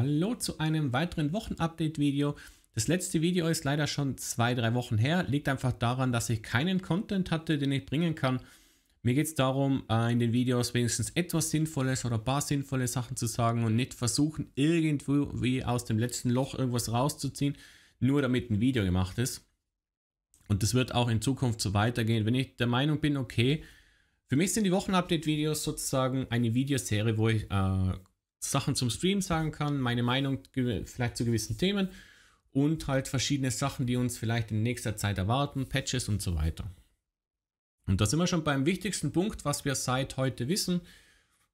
Hallo zu einem weiteren Wochenupdate-Video. Das letzte Video ist leider schon zwei, drei Wochen her. Liegt einfach daran, dass ich keinen Content hatte, den ich bringen kann. Mir geht es darum, äh, in den Videos wenigstens etwas Sinnvolles oder ein paar sinnvolle Sachen zu sagen und nicht versuchen, irgendwo wie aus dem letzten Loch irgendwas rauszuziehen, nur damit ein Video gemacht ist. Und das wird auch in Zukunft so weitergehen. Wenn ich der Meinung bin, okay, für mich sind die Wochenupdate-Videos sozusagen eine Videoserie, wo ich äh, Sachen zum Stream sagen kann, meine Meinung vielleicht zu gewissen Themen und halt verschiedene Sachen, die uns vielleicht in nächster Zeit erwarten, Patches und so weiter. Und da sind wir schon beim wichtigsten Punkt, was wir seit heute wissen,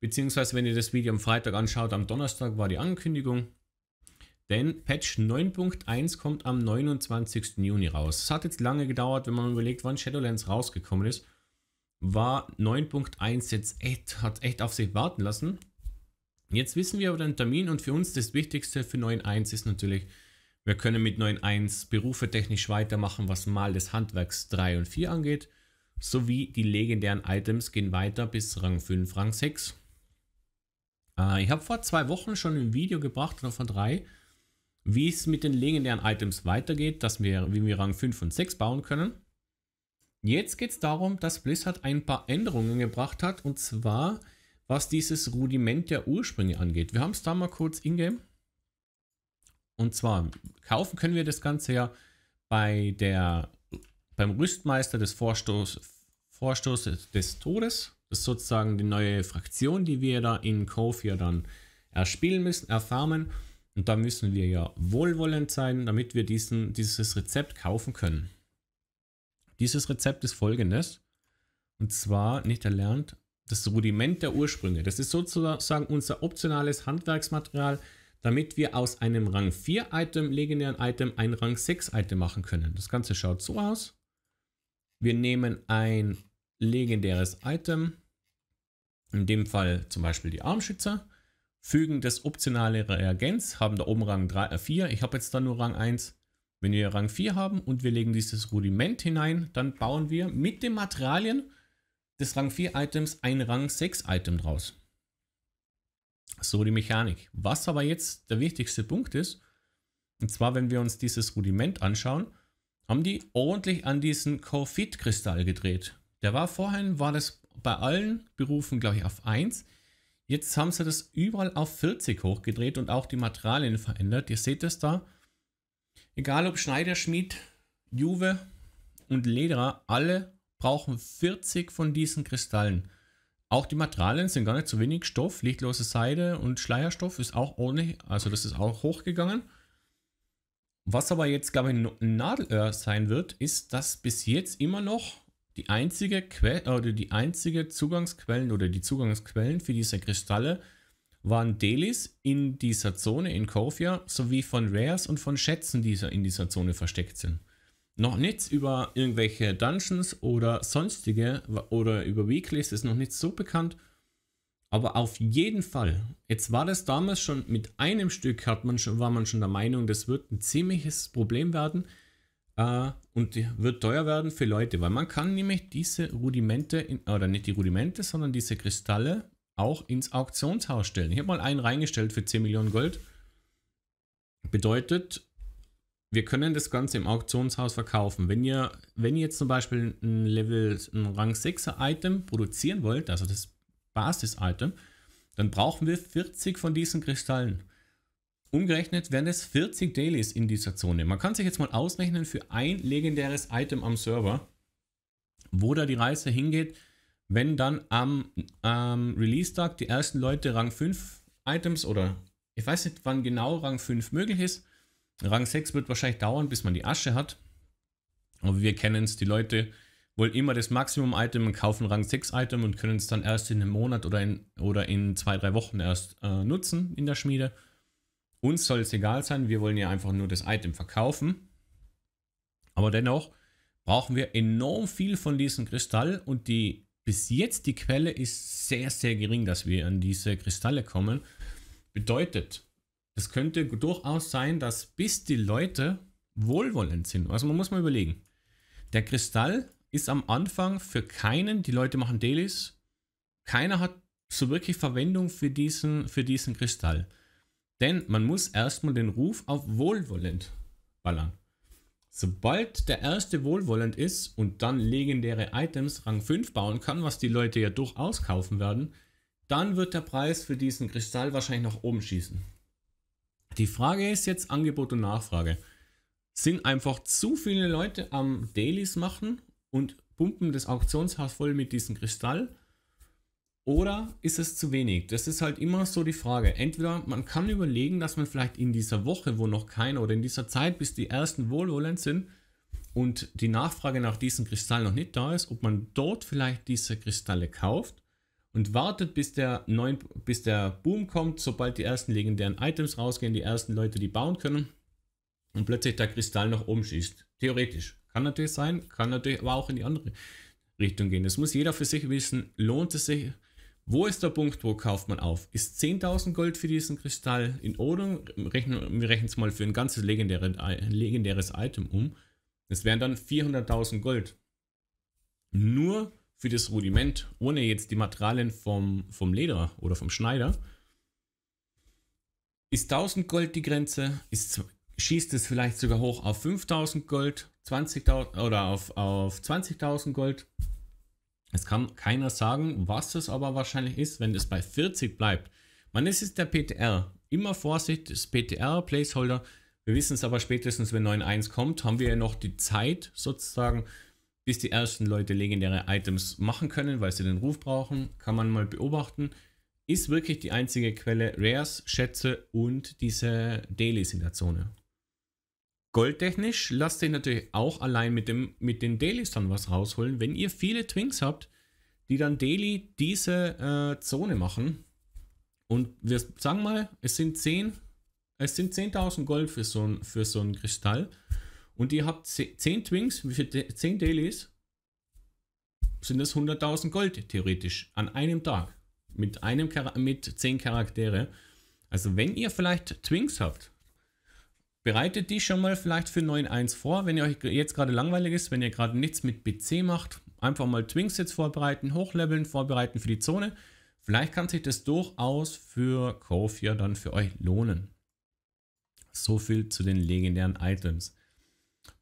beziehungsweise wenn ihr das Video am Freitag anschaut, am Donnerstag war die Ankündigung, denn Patch 9.1 kommt am 29. Juni raus. Es hat jetzt lange gedauert, wenn man überlegt, wann Shadowlands rausgekommen ist, war 9.1 jetzt echt, hat echt auf sich warten lassen. Jetzt wissen wir aber den Termin und für uns das Wichtigste für 9.1 ist natürlich, wir können mit 9.1 Berufe technisch weitermachen, was mal des Handwerks 3 und 4 angeht, sowie die legendären Items gehen weiter bis Rang 5, Rang 6. Äh, ich habe vor zwei Wochen schon ein Video gebracht, oder vor drei, wie es mit den legendären Items weitergeht, dass wir, wie wir Rang 5 und 6 bauen können. Jetzt geht es darum, dass Blizzard ein paar Änderungen gebracht hat und zwar was dieses Rudiment der Ursprünge angeht. Wir haben es da mal kurz in-game. Und zwar kaufen können wir das Ganze ja bei der, beim Rüstmeister des Vorstoß, Vorstoßes des Todes. Das ist sozusagen die neue Fraktion, die wir da in Kofia ja dann erspielen müssen, erfarmen. Und da müssen wir ja wohlwollend sein, damit wir diesen, dieses Rezept kaufen können. Dieses Rezept ist folgendes. Und zwar nicht erlernt, das Rudiment der Ursprünge. Das ist sozusagen unser optionales Handwerksmaterial, damit wir aus einem Rang 4 Item, legendären Item, ein Rang 6 Item machen können. Das Ganze schaut so aus. Wir nehmen ein legendäres Item, in dem Fall zum Beispiel die Armschützer, fügen das optionale Reagenz, haben da oben Rang 3, äh 4, ich habe jetzt da nur Rang 1. Wenn wir Rang 4 haben und wir legen dieses Rudiment hinein, dann bauen wir mit den Materialien des Rang 4 Items ein Rang 6 Item draus. So die Mechanik. Was aber jetzt der wichtigste Punkt ist, und zwar wenn wir uns dieses Rudiment anschauen, haben die ordentlich an diesen Corfit-Kristall gedreht. Der war vorhin, war das bei allen Berufen, glaube ich, auf 1. Jetzt haben sie das überall auf 40 hochgedreht und auch die Materialien verändert. Ihr seht es da. Egal ob Schneider, Schmied, Juve und Lederer, alle brauchen 40 von diesen Kristallen. Auch die Materialien sind gar nicht zu so wenig. Stoff, lichtlose Seide und Schleierstoff ist auch ordentlich, also das ist auch hochgegangen. Was aber jetzt, glaube ich, ein Nadelöhr äh, sein wird, ist, dass bis jetzt immer noch die einzige Quelle äh, oder die einzige Zugangsquellen oder die Zugangsquellen für diese Kristalle waren Delis in dieser Zone in Kofia sowie von Rares und von Schätzen, die in dieser Zone versteckt sind. Noch nichts über irgendwelche Dungeons oder sonstige oder über Weeklies ist noch nichts so bekannt. Aber auf jeden Fall. Jetzt war das damals schon mit einem Stück, hat man schon, war man schon der Meinung, das wird ein ziemliches Problem werden äh, und wird teuer werden für Leute, weil man kann nämlich diese Rudimente, in, oder nicht die Rudimente, sondern diese Kristalle auch ins Auktionshaus stellen. Ich habe mal einen reingestellt für 10 Millionen Gold. Bedeutet, wir können das Ganze im Auktionshaus verkaufen. Wenn ihr, wenn ihr jetzt zum Beispiel ein Level, ein Rang 6er Item produzieren wollt, also das Basis-Item, dann brauchen wir 40 von diesen Kristallen. Umgerechnet wären es 40 Dailies in dieser Zone. Man kann sich jetzt mal ausrechnen für ein legendäres Item am Server, wo da die Reise hingeht, wenn dann am ähm, Release-Tag die ersten Leute Rang 5 Items oder ich weiß nicht, wann genau Rang 5 möglich ist, Rang 6 wird wahrscheinlich dauern, bis man die Asche hat. Aber wir kennen es, die Leute wollen immer das Maximum-Item und kaufen Rang 6-Item und können es dann erst in einem Monat oder in, oder in zwei, drei Wochen erst äh, nutzen in der Schmiede. Uns soll es egal sein, wir wollen ja einfach nur das Item verkaufen. Aber dennoch brauchen wir enorm viel von diesem Kristall und die bis jetzt die Quelle ist sehr, sehr gering, dass wir an diese Kristalle kommen. Bedeutet, es könnte durchaus sein, dass bis die Leute wohlwollend sind. Also man muss mal überlegen. Der Kristall ist am Anfang für keinen, die Leute machen Delis, keiner hat so wirklich Verwendung für diesen, für diesen Kristall. Denn man muss erstmal den Ruf auf wohlwollend ballern. Sobald der erste wohlwollend ist und dann legendäre Items Rang 5 bauen kann, was die Leute ja durchaus kaufen werden, dann wird der Preis für diesen Kristall wahrscheinlich nach oben schießen. Die Frage ist jetzt Angebot und Nachfrage. Sind einfach zu viele Leute am Dailies machen und pumpen das Auktionshaus voll mit diesem Kristall? Oder ist es zu wenig? Das ist halt immer so die Frage. Entweder man kann überlegen, dass man vielleicht in dieser Woche, wo noch keiner oder in dieser Zeit, bis die ersten wohlwollend sind und die Nachfrage nach diesem Kristall noch nicht da ist, ob man dort vielleicht diese Kristalle kauft und wartet, bis der, neuen, bis der Boom kommt, sobald die ersten legendären Items rausgehen, die ersten Leute, die bauen können und plötzlich der Kristall nach oben schießt. Theoretisch. Kann natürlich sein, kann natürlich aber auch in die andere Richtung gehen. Das muss jeder für sich wissen. Lohnt es sich? Wo ist der Punkt, wo kauft man auf? Ist 10.000 Gold für diesen Kristall in Ordnung? Rechnen, wir rechnen es mal für ein ganzes legendäre, legendäres Item um. Das wären dann 400.000 Gold. Nur für das Rudiment, ohne jetzt die Materialien vom, vom Leder oder vom Schneider. Ist 1000 Gold die Grenze? Ist, schießt es vielleicht sogar hoch auf 5000 Gold, 20.000 oder auf, auf 20.000 Gold? Es kann keiner sagen, was es aber wahrscheinlich ist, wenn es bei 40 bleibt. Man ist es der PTR. Immer Vorsicht, das PTR Placeholder. Wir wissen es aber spätestens, wenn 9.1 kommt, haben wir ja noch die Zeit sozusagen, bis die ersten Leute legendäre Items machen können, weil sie den Ruf brauchen, kann man mal beobachten. Ist wirklich die einzige Quelle Rares, Schätze und diese Dailies in der Zone. Goldtechnisch lasst ihr natürlich auch allein mit, dem, mit den Dailies dann was rausholen. Wenn ihr viele Twinks habt, die dann Daily diese äh, Zone machen und wir sagen mal, es sind 10, 10.000 Gold für so, ein, für so einen Kristall und ihr habt 10 Twings, wie viel 10 Dailies, sind das 100.000 Gold theoretisch an einem Tag mit einem Char mit 10 Charaktere. Also wenn ihr vielleicht Twings habt, bereitet die schon mal vielleicht für 9.1 vor, wenn ihr euch jetzt gerade langweilig ist, wenn ihr gerade nichts mit PC macht, einfach mal Twings jetzt vorbereiten, hochleveln, vorbereiten für die Zone. Vielleicht kann sich das durchaus für Kofia dann für euch lohnen. So viel zu den legendären Items.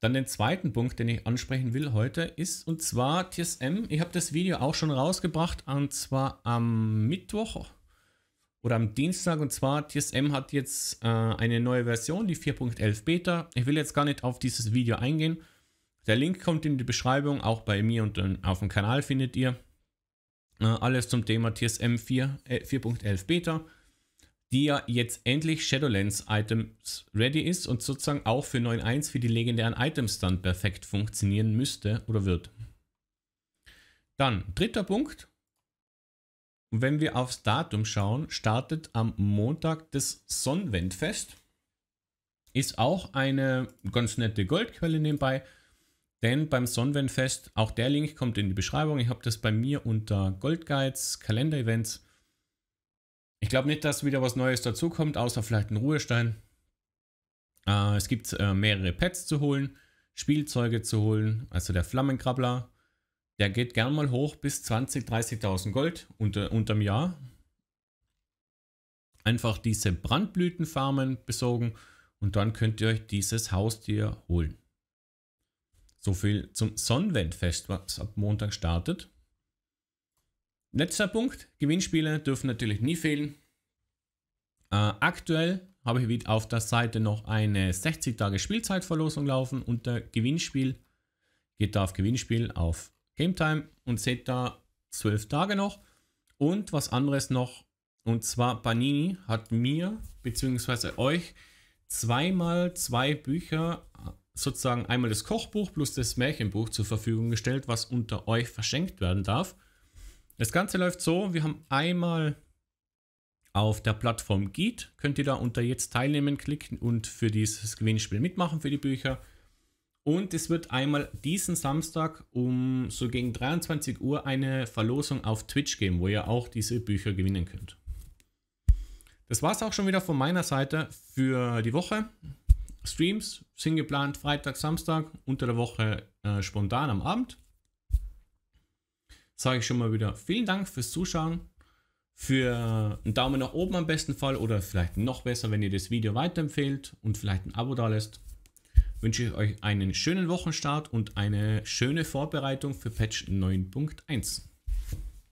Dann den zweiten Punkt, den ich ansprechen will heute, ist und zwar TSM. Ich habe das Video auch schon rausgebracht und zwar am Mittwoch oder am Dienstag. Und zwar TSM hat jetzt äh, eine neue Version, die 4.11 Beta. Ich will jetzt gar nicht auf dieses Video eingehen. Der Link kommt in die Beschreibung, auch bei mir und dann auf dem Kanal findet ihr äh, alles zum Thema TSM 4, äh, 4.11 Beta die ja jetzt endlich Shadowlands-Items ready ist und sozusagen auch für 9.1 für die legendären Items dann perfekt funktionieren müsste oder wird. Dann, dritter Punkt. Wenn wir aufs Datum schauen, startet am Montag das Sonnenwendfest. Ist auch eine ganz nette Goldquelle nebenbei. Denn beim Sonnenwendfest, auch der Link kommt in die Beschreibung. Ich habe das bei mir unter Goldguides, Guides, Kalender Events ich glaube nicht, dass wieder was Neues dazukommt, außer vielleicht ein Ruhestein. Äh, es gibt äh, mehrere Pets zu holen, Spielzeuge zu holen, also der Flammenkrabbler. Der geht gern mal hoch bis 20.000, 30.000 Gold unter, unterm Jahr. Einfach diese Brandblütenfarmen besorgen und dann könnt ihr euch dieses Haustier holen. So viel zum Sonnenwendfest, was ab Montag startet. Letzter Punkt, Gewinnspiele dürfen natürlich nie fehlen. Äh, aktuell habe ich auf der Seite noch eine 60 Tage Spielzeitverlosung laufen unter Gewinnspiel. Geht da auf Gewinnspiel auf Game Time und seht da 12 Tage noch. Und was anderes noch, und zwar Panini hat mir bzw. euch zweimal zwei Bücher, äh, sozusagen einmal das Kochbuch plus das Märchenbuch zur Verfügung gestellt, was unter euch verschenkt werden darf. Das Ganze läuft so, wir haben einmal auf der Plattform Git, könnt ihr da unter jetzt teilnehmen klicken und für dieses Gewinnspiel mitmachen für die Bücher. Und es wird einmal diesen Samstag um so gegen 23 Uhr eine Verlosung auf Twitch geben, wo ihr auch diese Bücher gewinnen könnt. Das war es auch schon wieder von meiner Seite für die Woche. Streams sind geplant Freitag, Samstag, unter der Woche äh, spontan am Abend sage ich schon mal wieder vielen Dank fürs Zuschauen, für einen Daumen nach oben am besten Fall oder vielleicht noch besser, wenn ihr das Video weiterempfehlt und vielleicht ein Abo da lässt. Wünsche ich euch einen schönen Wochenstart und eine schöne Vorbereitung für Patch 9.1.